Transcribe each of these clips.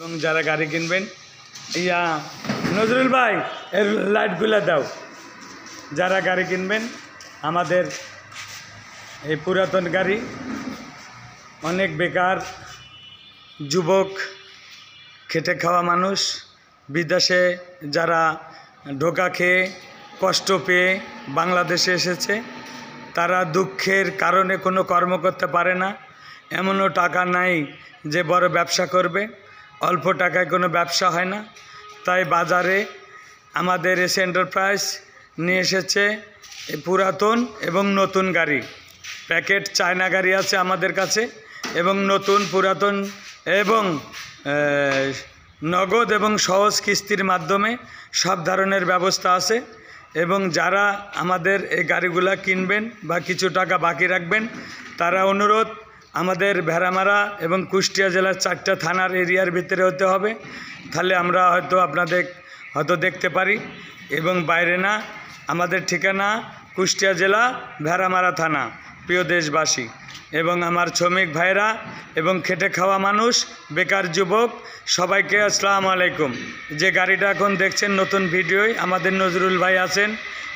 এবং যারা গাড়ি কিনবেন ইয়া নজরুল ভাই এর লাইটগুলা দাও যারা গাড়ি কিনবেন আমাদের এই পুরাতন গাড়ি অনেক বেকার যুবক খেটে খাওয়া মানুষ বিদেশে যারা ঢোকা খেয়ে কষ্ট পেয়ে বাংলাদেশে এসেছে তারা দুঃখের কারণে কোনো কর্ম করতে পারে না এমনও টাকা নাই যে বড় ব্যবসা করবে অল্প টাকায় কোনো ব্যবসা হয় না তাই বাজারে আমাদের এসে এন্টারপ্রাইজ নিয়ে এসেছে পুরাতন এবং নতুন গাড়ি প্যাকেট চায়না গাড়ি আছে আমাদের কাছে এবং নতুন পুরাতন এবং নগদ এবং সহজ কিস্তির মাধ্যমে সব ধরনের ব্যবস্থা আছে এবং যারা আমাদের এই গাড়িগুলা কিনবেন বা কিছু টাকা বাকি রাখবেন তারা অনুরোধ আমাদের ভেড়ামারা এবং কুষ্টিয়া জেলার চারটা থানার এরিয়ার ভিতরে হতে হবে তাহলে আমরা হয়তো আপনাদের হয়তো দেখতে পারি এবং বাইরে না আমাদের ঠিকানা কুষ্টিয়া জেলা ভেড়ামারা থানা প্রিয় দেশবাসী এবং আমার শ্রমিক ভাইরা এবং খেটে খাওয়া মানুষ বেকার যুবক সবাইকে আসসালাম আলাইকুম যে গাড়িটা এখন দেখছেন নতুন ভিডিওয় আমাদের নজরুল ভাই আছেন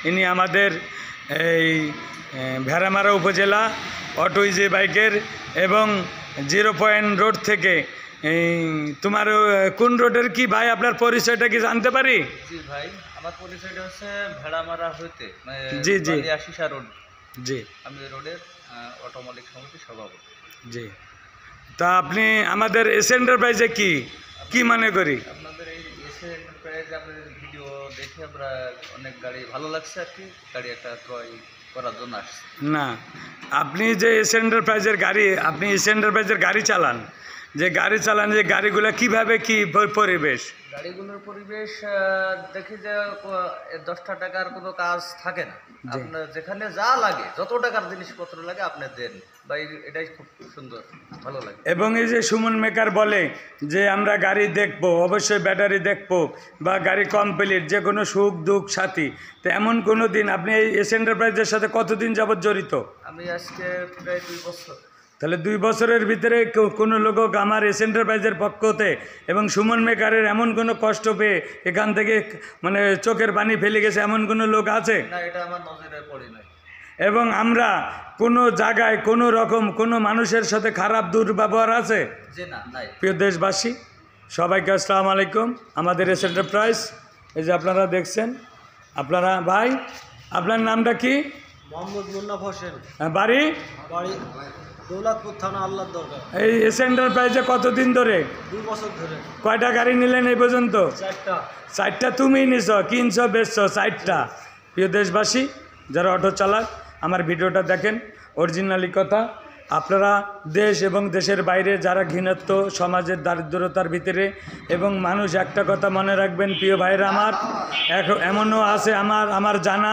ইনি আমাদের এই ভেড়ামারা উপজেলা অটো ইজি বাইকের এবং জিরো পয়েন্ট রোড থেকে তোমার কোন রোডের কি ভাই আপনার পরিচয়টা কি জানতে পারি আমার পরিচয়টা হচ্ছে ভেড়ামারা হইতে মানে জি জি আশিসা রোড জি আমি রোডের জি তা আপনি আমাদের এস এন্টারপ্রাইজে কি কি মনে করি আপনাদের এই ভিডিও দেখে অনেক গাড়ি ভালো লাগছে আর কি ক্রয় করার জন্য না আপনি যে এস এন্টারপ্রাইজের গাড়ি আপনি এস এন্টারপ্রাইজের গাড়ি চালান যে গাড়ি চালান যে গাড়িগুলো কিভাবে কি পরিবেশ গাড়িগুলোর পরিবেশ দেখি যে দশটা টাকার কোনো কাজ থাকে না আপনার যেখানে যা লাগে যত টাকার জিনিসপত্র লাগে আপনি দেন বা এটাই খুব সুন্দর ভালো লাগে এবং এই যে সুমন মেকার বলে যে আমরা গাড়ি দেখব অবশ্যই ব্যাটারি দেখব বা গাড়ি কমপ্লিট যে কোনো সুখ দুঃখ সাথী তো এমন কোনো দিন আপনি এই এস এন্টারপ্রাইজের সাথে কতদিন যাবৎ জড়িত আমি আজকে প্রায় দুই বছর তাহলে দুই বছরের ভিতরে কোনো লোক আমার এস এন্টারপ্রাইজের পক্ষতে এবং সুমন মেকারের এমন কোনো কষ্ট পেয়ে এখান থেকে মানে চোখের পানি ফেলে গেছে এমন কোনো লোক আছে এটা এবং আমরা কোনো জায়গায় কোনো রকম কোনো মানুষের সাথে খারাপ দুর্ব্যবহার আছে প্রিয় দেশবাসী সবাইকে আসসালাম আলাইকুম আমাদের এস এন্টারপ্রাইজ এই যে আপনারা দেখছেন আপনারা ভাই আপনার নামটা কি মোহাম্মদ হোসেন হ্যাঁ, বাড়ি বাড়ি দৌলতপুর থানা আল্লাহর দরকার এই এস এন্টারপ্রাইজে কতদিন ধরে দুই বছর ধরে কয়টা গাড়ি নিলেন এই পর্যন্ত চারটা চারটা তুমি নিছ কিনছো বেচছো চারটা প্রিয় দেশবাসী যারা অটো চালাক আমার ভিডিওটা দেখেন অরিজিনালি কথা আপনারা দেশ এবং দেশের বাইরে যারা ঘৃণাত্ম সমাজের দারিদ্রতার ভিতরে এবং মানুষ একটা কথা মনে রাখবেন প্রিয় ভাইরা আমার এমনও আছে আমার আমার জানা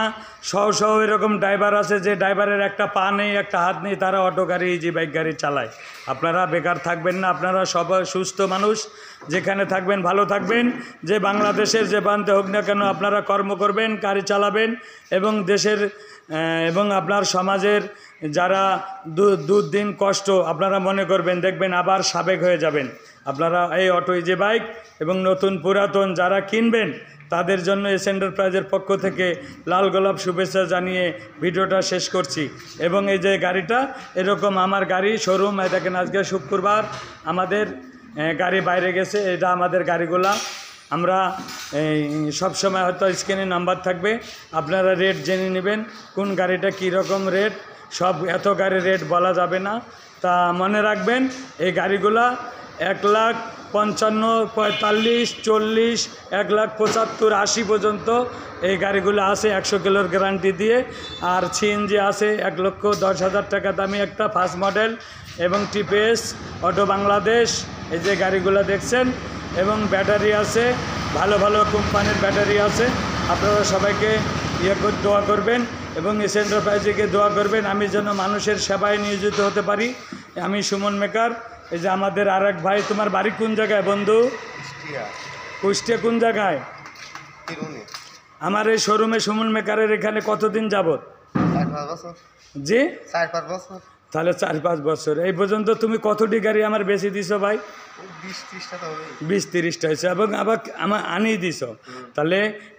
সহ সহ এরকম ড্রাইভার আছে যে ড্রাইভারের একটা পা নেই একটা হাত নেই তারা অটো গাড়ি ইজি বাইক গাড়ি চালায় আপনারা বেকার থাকবেন না আপনারা সব সুস্থ মানুষ যেখানে থাকবেন ভালো থাকবেন যে বাংলাদেশের যে প্রান্তে হোক না কেন আপনারা কর্ম করবেন গাড়ি চালাবেন এবং দেশের এবং আপনার সমাজের যারা দু দুদিন কষ্ট আপনারা মনে করবেন দেখবেন আবার সাবেক হয়ে যাবেন আপনারা এই অটো যে বাইক এবং নতুন পুরাতন যারা কিনবেন তাদের জন্য এস এন্টারপ্রাইজের পক্ষ থেকে লাল গোলাপ শুভেচ্ছা জানিয়ে ভিডিওটা শেষ করছি এবং এই যে গাড়িটা এরকম আমার গাড়ি শোরুম দেখেন আজকে শুক্রবার আমাদের গাড়ি বাইরে গেছে এটা আমাদের গাড়িগুলা আমরা সব সময় হয়তো স্ক্রিনে নাম্বার থাকবে আপনারা রেট জেনে নেবেন কোন গাড়িটা কী রকম রেট সব এত গাড়ির রেট বলা যাবে না তা মনে রাখবেন এই গাড়িগুলা এক লাখ পঞ্চান্ন পঁয়তাল্লিশ চল্লিশ এক লাখ পঁচাত্তর আশি পর্যন্ত এই গাড়িগুলো আছে একশো কিলোর গ্যারান্টি দিয়ে আর সিএনজি আছে এক লক্ষ দশ হাজার টাকা দামি একটা ফার্স্ট মডেল এবং টিপিএস অটো বাংলাদেশ এই যে গাড়িগুলো দেখছেন এবং ব্যাটারি আছে ভালো ভালো কোম্পানির ব্যাটারি আছে আপনারা সবাইকে ইয়ে দোয়া করবেন এবং এস এন্টারপ্রাইজকে দোয়া করবেন আমি যেন মানুষের সেবায় নিয়োজিত হতে পারি আমি সুমন মেকার এই যে আমাদের আর এক ভাই তোমার বাড়ি কোন জায়গায় বন্ধু কুষ্টিয়া কোন জায়গায় আমার এই শোরুমে সুমন মেকারের এখানে কতদিন যাবৎ জি বছর তাহলে চার পাঁচ বছর এই পর্যন্ত তুমি কতটি গাড়ি আমার বেশি দিস ভাই বিশ তিরিশটা হয়েছে এবং আবার আমার আনিয়ে দিছ তাহলে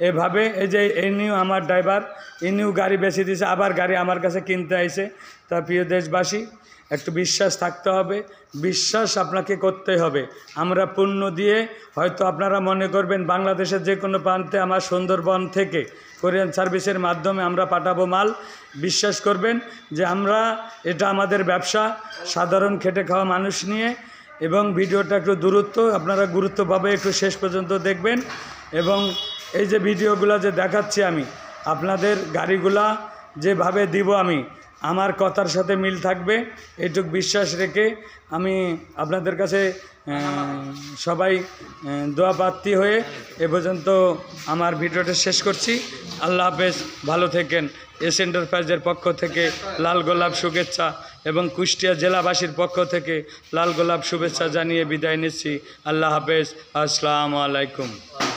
এভাবে এই যে এই নিউ আমার ড্রাইভার এই নিউ গাড়ি বেশি দিছে আবার গাড়ি আমার কাছে কিনতে আইছে তা প্রিয় দেশবাসী একটু বিশ্বাস থাকতে হবে বিশ্বাস আপনাকে করতে হবে আমরা পুণ্য দিয়ে হয়তো আপনারা মনে করবেন বাংলাদেশের যে কোনো প্রান্তে আমার সুন্দরবন থেকে কোরিয়ান সার্ভিসের মাধ্যমে আমরা পাঠাবো মাল বিশ্বাস করবেন যে আমরা এটা আমাদের ব্যবসা সাধারণ খেটে খাওয়া মানুষ নিয়ে এবং ভিডিওটা একটু দূরত্ব আপনারা গুরুত্বভাবে একটু শেষ পর্যন্ত দেখবেন এবং এই যে ভিডিওগুলো যে দেখাচ্ছি আমি আপনাদের গাড়িগুলা যেভাবে দিব আমি আমার কথার সাথে মিল থাকবে এটুক বিশ্বাস রেখে আমি আপনাদের কাছে সবাই দোয়া প্রার্থী হয়ে এ পর্যন্ত আমার ভিডিওটা শেষ করছি আল্লাহ হাফেজ ভালো থেকেন এস এন্টারপ্রাইজের পক্ষ থেকে লাল গোলাপ শুভেচ্ছা এবং কুষ্টিয়া জেলাবাসীর পক্ষ থেকে লাল গোলাপ শুভেচ্ছা জানিয়ে বিদায় নিচ্ছি আল্লাহ হাফেজ আসসালামু আলাইকুম